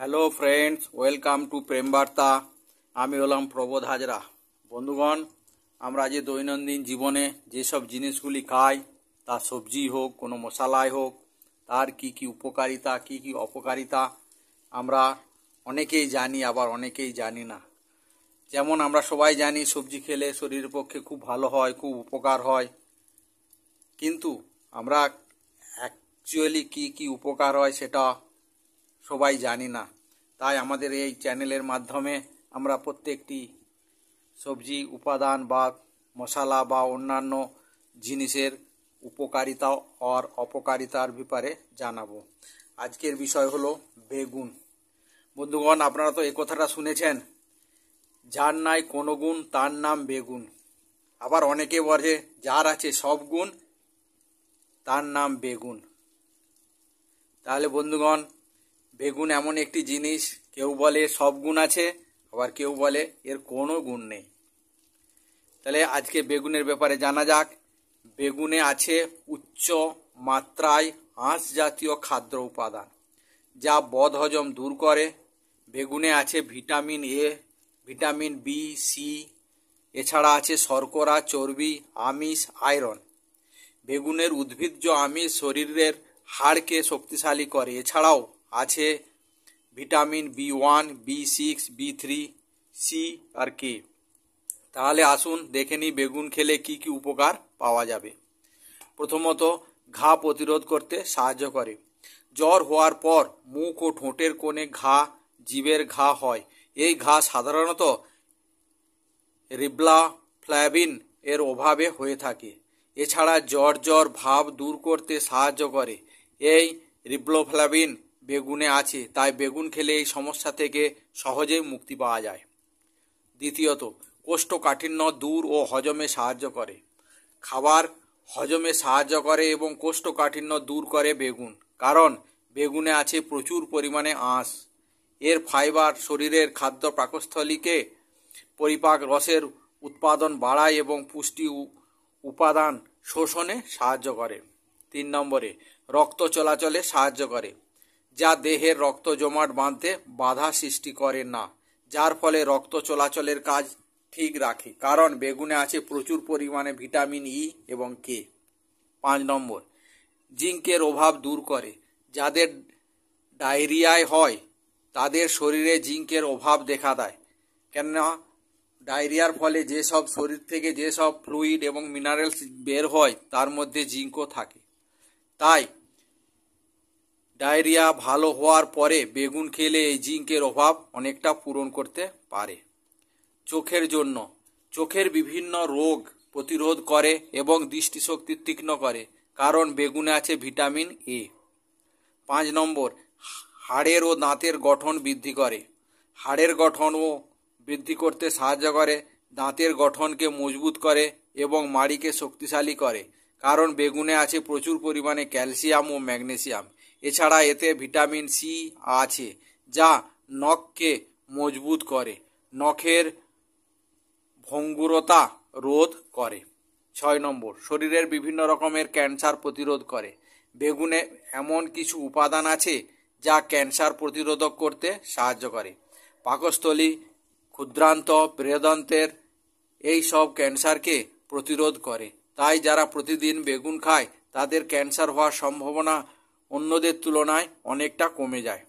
hello friends welcome to প্রেমবার্তা আমি হলাম প্রবোধ হাজরা বন্ধুগণ আমরা যে দৈনন্দিন জীবনে যেসব জিনিসগুলি খাই তা সবজি হোক কোনো মশালাই হোক তার কি কি উপকারিতা কি কি অপকারিতা আমরা অনেকেই জানি আবার অনেকেই জানি না যেমন আমরা সবাই জানি সবজি খেলে শরীরের পক্ষে খুব ভালো হয় খুব উপকার হয় কিন্তু আমরা অ্যাকচুয়ালি কি কি উপকার হয় সেটা সবাই জানি না তাই আমাদের এই চ্যানেলের মাধ্যমে আমরা প্রত্যেকটি সবজি উপাদান বা মশলা বা অন্যান্য জিনিসের উপকারিতা আর অপকারিতার ব্যাপারে জানাবো আজকের বিষয় হলো বেগুন বন্ধুগণ আপনারা তো কথাটা শুনেছেন যার নাই কোনো গুণ তার নাম বেগুন আবার অনেকে বলে যার আছে সব গুণ তার নাম বেগুন তাহলে বন্ধুগণ বেগুন এমন একটি জিনিস কেউ বলে সব গুণ আছে আবার কেউ বলে এর কোনো গুণ নেই তাহলে আজকে বেগুনের ব্যাপারে জানা যাক বেগুনে আছে উচ্চ মাত্রায় হাঁস জাতীয় খাদ্য উপাদান যা বদহজম দূর করে বেগুনে আছে vitamin A vitamin B C এছাড়া আছে শর্করা চর্বি আমিষ আয়রন বেগুনের উদ্ভিজ্জ আমিষ শরীরের হাড়কে শক্তিশালী করে এছাড়াও আছে vitamin B one B six B three C আর কে তাহলে আসুন দেখে নিই বেগুন খেলে কি কি উপকার পাওয়া যাবে প্রথমত ঘা প্রতিরোধ করতে সাহায্য করে জ্বর হওয়ার পর মুখ ও ঠোঁটের কোণে ঘা জীবের ঘা হয় এই ঘা সাধারণত রিবলা ফ্ল্যাবিন এর অভাবে হয়ে থাকে এছাড়া জ্বর জ্বর ভাব দূর করতে সাহায্য করে এই রিবলোফ্ল্যাবিন বেগুনে আছে তাই বেগুন খেলে এই সমস্যা থেকে সহজেই মুক্তি পাওয়া যায় দ্বিতীয়ত কোষ্ঠকাঠিন্য দূর ও হজমে সাহায্য করে খাবার হজমে সাহায্য করে এবং কোষ্ঠকাঠিন্য দূর করে বেগুন কারণ বেগুনে আছে প্রচুর পরিমাণে আঁশ এর ফাইবার শরীরের খাদ্য পাকস্থলীকে পরিপাক রসের উৎপাদন বাড়ায় এবং পুষ্টি উপাদান শোষণে সাহায্য করে তিন নম্বরে রক্ত চলাচলে সাহায্য করে যা দেহের রক্ত জমাট বাঁধতে বাধা সৃষ্টি করে না যার ফলে রক্ত চলাচলের কাজ ঠিক রাখে কারণ বেগুনে আছে প্রচুর পরিমাণে ভিটামিন ই এবং কে পাঁচ নম্বর জিঙ্কের অভাব দূর করে যাদের ডায়রিয়ায় হয় তাদের শরীরে জিঙ্কের অভাব দেখা দেয় কেননা ডায়রিয়ার ফলে যেসব শরীর থেকে যেসব ফ্লুইড এবং মিনারেলস বের হয় তার মধ্যে জিঙ্কও থাকে তাই ডায়রিয়া ভালো হওয়ার পরে বেগুন খেলে এই জিঙ্কের অভাব অনেকটা পূরণ করতে পারে চোখের জন্য চোখের বিভিন্ন রোগ প্রতিরোধ করে এবং দৃষ্টিশক্তি তীক্ষ্ণ করে কারণ বেগুনে আছে ভিটামিন এ পাঁচ নম্বর হাড়ের ও দাঁতের গঠন বৃদ্ধি করে হাড়ের গঠনও বৃদ্ধি করতে সাহায্য করে দাঁতের গঠনকে মজবুত করে এবং মাড়িকে শক্তিশালী করে কারণ বেগুনে আছে প্রচুর পরিমাণে ক্যালসিয়াম ও ম্যাগনেসিয়াম এছাড়া এতে ভিটামিন সি আছে যা নখকে মজবুত করে নখের ভঙ্গুরতা রোধ করে ছয় নম্বর শরীরের বিভিন্ন রকমের ক্যান্সার প্রতিরোধ করে বেগুনে এমন কিছু উপাদান আছে যা ক্যান্সার প্রতিরোধক করতে সাহায্য করে পাকস্থলী ক্ষুদ্রান্ত প্রেদন্তের এই সব ক্যান্সারকে প্রতিরোধ করে তাই যারা প্রতিদিন বেগুন খায় তাদের ক্যান্সার হওয়ার সম্ভাবনা অন্যদের তুলনায় অনেকটা কমে যায়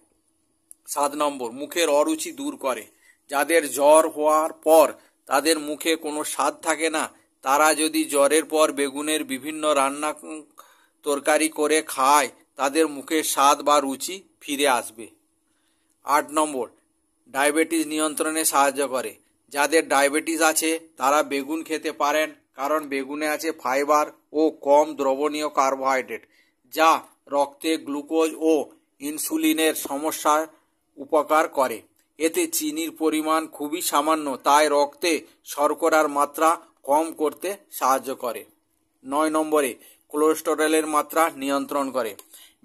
সাত নম্বর মুখের অরুচি দূর করে যাদের জ্বর হওয়ার পর তাদের মুখে কোনো স্বাদ থাকে না তারা যদি জ্বরের পর বেগুনের বিভিন্ন রান্না তরকারি করে খায় তাদের মুখের স্বাদ বা রুচি ফিরে আসবে আট নম্বর ডায়াবেটিস নিয়ন্ত্রণে সাহায্য করে যাদের ডায়াবেটিস আছে তারা বেগুন খেতে পারেন কারণ বেগুনে আছে ফাইবার ও কম দ্রবণীয় কার্বোহাইড্রেট যা রক্তে গ্লুকোজ ও ইনসুলিনের সমস্যার উপকার করে এতে চিনির পরিমাণ খুবই সামান্য তাই রক্তে শর্করার মাত্রা কম করতে সাহায্য করে নয় নম্বরে কোলেস্টেরলের মাত্রা নিয়ন্ত্রণ করে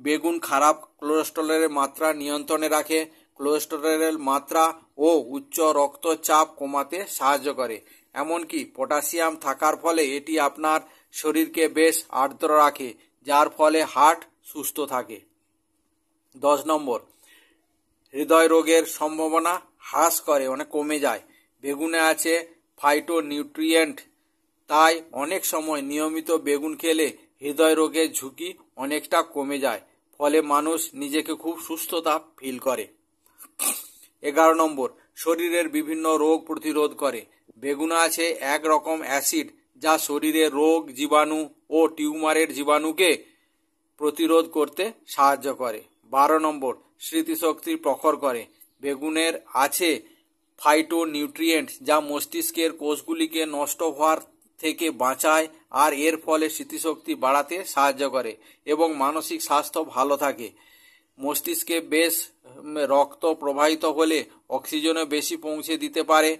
বেগুন খারাপ কোলেস্টেরলের মাত্রা নিয়ন্ত্রণে রাখে কোলেস্টেরলের মাত্রা ও উচ্চ রক্তচাপ কমাতে সাহায্য করে এমনকি পটাশিয়াম থাকার ফলে এটি আপনার শরীরকে বেশ আর্দ্র রাখে যার ফলে হার্ট সুস্থ থাকে দশ নম্বর হৃদয় রোগের সম্ভাবনা হ্রাস করে অনেক কমে যায় বেগুনে আছে ফাইটো নিউট্রিয়েন্ট তাই অনেক সময় নিয়মিত বেগুন খেলে হৃদয় রোগের ঝুঁকি অনেকটা কমে যায় ফলে মানুষ নিজেকে খুব সুস্থতা ফিল করে এগারো নম্বর শরীরের বিভিন্ন রোগ প্রতিরোধ করে বেগুনে আছে এক রকম অ্যাসিড যা শরীরে রোগ জীবাণু ও টিউমারের জীবাণুকে প্রতিরোধ করতে সাহায্য করে বারো নম্বর স্মৃতিশক্তি প্রখর করে বেগুনের আছে ফাইটো নিউট্রিয়েন্ট যা মস্তিষ্কের কোষগুলিকে নষ্ট হওয়ার থেকে বাঁচায় আর এর ফলে স্মৃতিশক্তি বাড়াতে সাহায্য করে এবং মানসিক স্বাস্থ্য ভালো থাকে মস্তিষ্কে বেশ রক্ত প্রবাহিত হলে অক্সিজেনও বেশি পৌঁছে দিতে পারে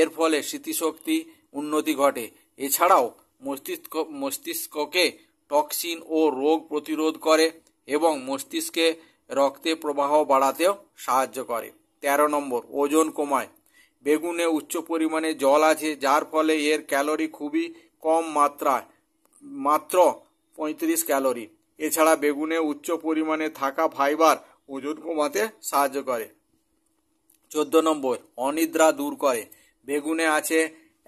এর ফলে স্মৃতিশক্তি উন্নতি ঘটে এছাড়াও মস্তিষ্ক মস্তিষ্ককে টক্সিন ও রোগ প্রতিরোধ করে এবং মস্তিষ্কে রক্তে প্রবাহ বাড়াতেও সাহায্য করে ১৩ নম্বর ওজন কমায় বেগুনে উচ্চ পরিমাণে জল আছে যার ফলে এর ক্যালোরি খুবই কম মাত্রায় মাত্র ৩৫ ক্যালোরি এছাড়া বেগুনে উচ্চ পরিমাণে থাকা ফাইবার ওজন কমাতে সাহায্য করে চোদ্দ নম্বর অনিদ্রা দূর করে বেগুনে আছে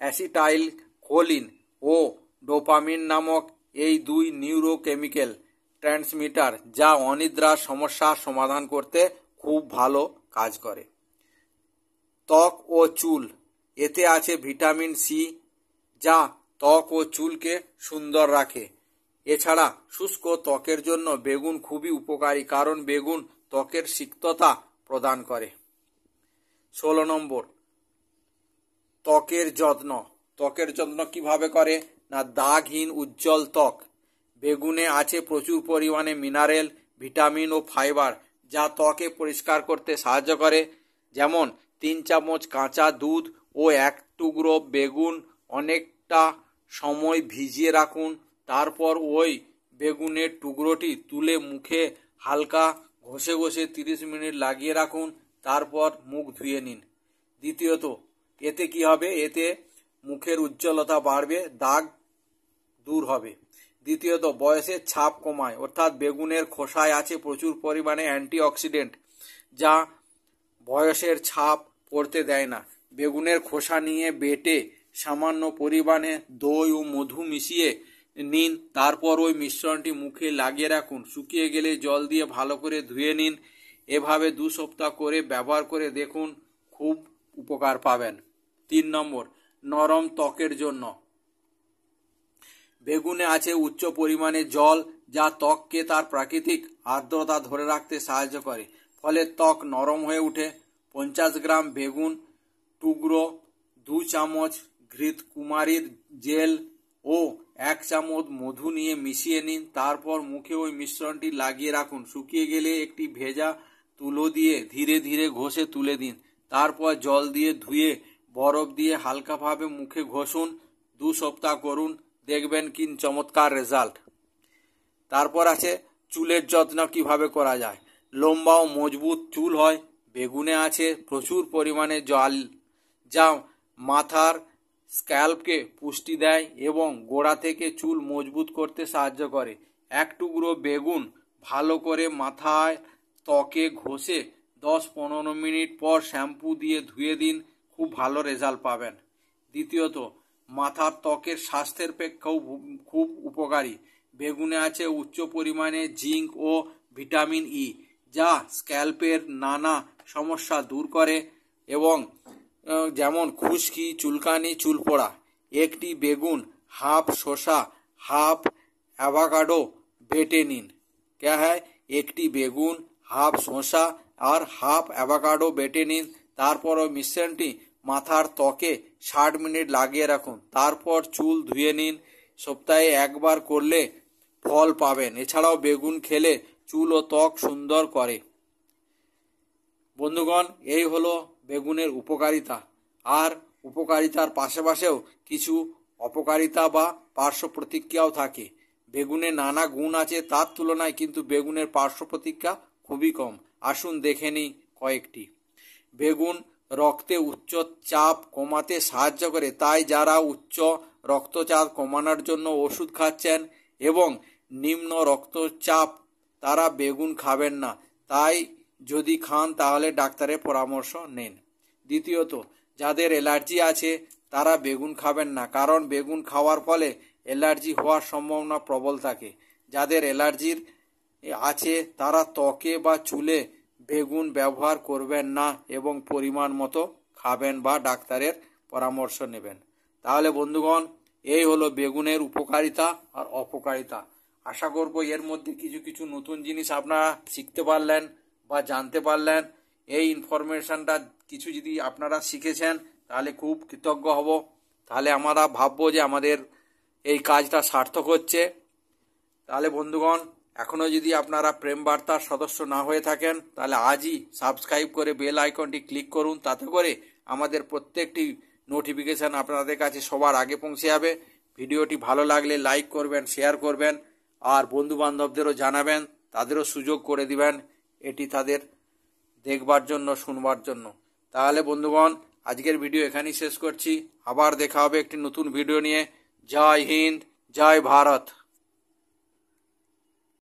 অ্যাসিটাইল খোলিন ও ডোপামিন নামক এই দুই নিউরোকেমিক্যাল ট্রান্সমিটার যা অনিদ্রার সমস্যা সমাধান করতে খুব ভালো কাজ করে ত্বক ও চুল এতে আছে ভিটামিন সি যা ত্বক ও চুলকে সুন্দর রাখে এছাড়া শুষ্ক ত্বকের জন্য বেগুন খুবই উপকারী কারণ বেগুন ত্বকের সিক্ততা প্রদান করে ষোলো নম্বর ত্বকের যত্ন ত্বকের যত্ন কিভাবে করে না দাগহীন উজ্জ্বল ত্বক বেগুনে আছে প্রচুর পরিমাণে মিনারেল ভিটামিন ও ফাইবার যা ত্বকে পরিষ্কার করতে সাহায্য করে যেমন তিন চামচ কাঁচা দুধ ও এক টুকরো বেগুন অনেকটা সময় ভিজিয়ে রাখুন তারপর ওই বেগুনের টুকরোটি তুলে মুখে হালকা ঘষে ঘষে তিরিশ মিনিট লাগিয়ে রাখুন তারপর মুখ ধুয়ে নিন দ্বিতীয়ত এতে কি হবে এতে মুখের উজ্জ্বলতা বাড়বে দাগ দূর হবে দ্বিতীয়ত বয়সের ছাপ কমায় অর্থাৎ বেগুনের খোসায় আছে প্রচুর পরিমাণে অ্যান্টিঅক্সিডেন্ট যা বয়সের ছাপ পড়তে দেয় না বেগুনের খোসা নিয়ে বেটে সামান্য পরিমাণে দই ও মধু মিশিয়ে নিন তারপর ওই মিশ্রণটি মুখে লাগিয়ে রাখুন শুকিয়ে গেলে জল দিয়ে ভালো করে ধুয়ে নিন এভাবে দু সপ্তাহ করে ব্যবহার করে দেখুন খুব উপকার পাবেন তিন নম্বর নরম ত্বকের জন্য বেগুনে আছে উচ্চ পরিমাণে জল যা ত্বককে তার প্রাকৃতিক আর্দ্রতা ধরে রাখতে সাহায্য করে ফলে ত্বক নরম হয়ে ওঠে পঞ্চাশ গ্রাম বেগুন টুকরো দু চামচ ঘৃত কুমারীর জেল ও এক চামচ মধু নিয়ে মিশিয়ে নিন তারপর মুখে ওই মিশ্রণটি লাগিয়ে রাখুন শুকিয়ে গেলে একটি ভেজা তুলো দিয়ে ধীরে ধীরে ঘষে তুলে দিন তারপর জল দিয়ে ধুয়ে বরফ দিয়ে হালকাভাবে মুখে ঘষুন দু সপ্তাহ করুন দেখবেন কিন চমৎকার রেজাল্ট তারপর আছে চুলের যত্ন কিভাবে করা যায় লম্বা ও মজবুত চুল হয় বেগুনে আছে প্রচুর পরিমাণে জল যা মাথার স্ক্যাল্পকে পুষ্টি দেয় এবং গোড়া থেকে চুল মজবুত করতে সাহায্য করে এক টুকরো বেগুন ভালো করে মাথায় ত্বকে ঘষে দশ পনেরো মিনিট পর শ্যাম্পু দিয়ে ধুয়ে দিন খুব ভালো রেজাল্ট পাবেন দ্বিতীয়ত মাথার ত্বকের স্বাস্থ্যের পক্ষেও খুব উপকারী বেগুনে আছে উচ্চ পরিমাণে জিঙ্ক ও ভিটামিন ই যা স্ক্যাল্পের নানা সমস্যা দূর করে এবং যেমন খুশকি চুলকানি চুল পড়া একটি বেগুন হাফ শসা হাফ অ্যাভাকাডো বেটে নিন ক্যা হ্যাঁ একটি বেগুন হাফ শসা আর হাফ অ্যাভাকাডো বেটে নিন তারপরও মিশ্রণটি মাথার ত্বকে ষাট মিনিট লাগিয়ে রাখুন তারপর চুল ধুয়ে নিন সপ্তাহে একবার করলে ফল পাবেন এছাড়াও বেগুন খেলে চুল ও ত্বক সুন্দর করে বন্ধুগণ এই হলো বেগুনের উপকারিতা আর উপকারিতার পাশাপাশেও কিছু অপকারিতা বা পার্শ্ব প্রতিক্রিয়াও থাকে বেগুনে নানা গুণ আছে তার তুলনায় কিন্তু বেগুনের পার্শ্ব প্রতিক্রিয়া খুবই কম আসুন দেখে নিই কয়েকটি বেগুন রক্তে উচ্চ চাপ কমাতে সাহায্য করে তাই যারা উচ্চ রক্তচাপ কমানোর জন্য ওষুধ খাচ্ছেন এবং নিম্ন রক্তচাপ তারা বেগুন খাবেন না তাই যদি খান তাহলে ডাক্তারের পরামর্শ নিন দ্বিতীয়ত যাদের অ্যালার্জি আছে তারা বেগুন খাবেন না কারণ বেগুন খাওয়ার ফলে অ্যালার্জি হওয়ার সম্ভাবনা প্রবল থাকে যাদের অ্যালার্জির আছে তারা ত্বকে বা চুলে বেগুন ব্যবহার করবেন না এবং পরিমাণ মতো খাবেন বা ডাক্তারের পরামর্শ নেবেন তাহলে বন্ধুগণ এই হলো বেগুনের উপকারিতা আর অপকারিতা আশা করব এর মধ্যে কিছু কিছু নতুন জিনিস আপনারা শিখতে পারলেন বা জানতে পারলেন এই ইনফরমেশনটা কিছু যদি আপনারা শিখেছেন তাহলে খুব কৃতজ্ঞ হব তাহলে আমরা ভাববো যে আমাদের এই কাজটা সার্থক হচ্ছে তাহলে বন্ধুগণ এখনও যদি আপনারা প্রেম বার্তার সদস্য না হয়ে থাকেন তাহলে আজই সাবস্ক্রাইব করে বেল আইকনটি ক্লিক করুন তাতে করে আমাদের প্রত্যেকটি নোটিফিকেশান আপনাদের কাছে সবার আগে পৌঁছে যাবে ভিডিওটি ভালো লাগলে লাইক করবেন শেয়ার করবেন আর বন্ধুবান্ধবদেরও জানাবেন তাদেরও সুযোগ করে দিবেন এটি তাদের দেখবার জন্য শুনবার জন্য তাহলে বন্ধুগণ আজকের ভিডিও এখানেই শেষ করছি আবার দেখা হবে একটি নতুন ভিডিও নিয়ে জয় হিন্দ জয় ভারত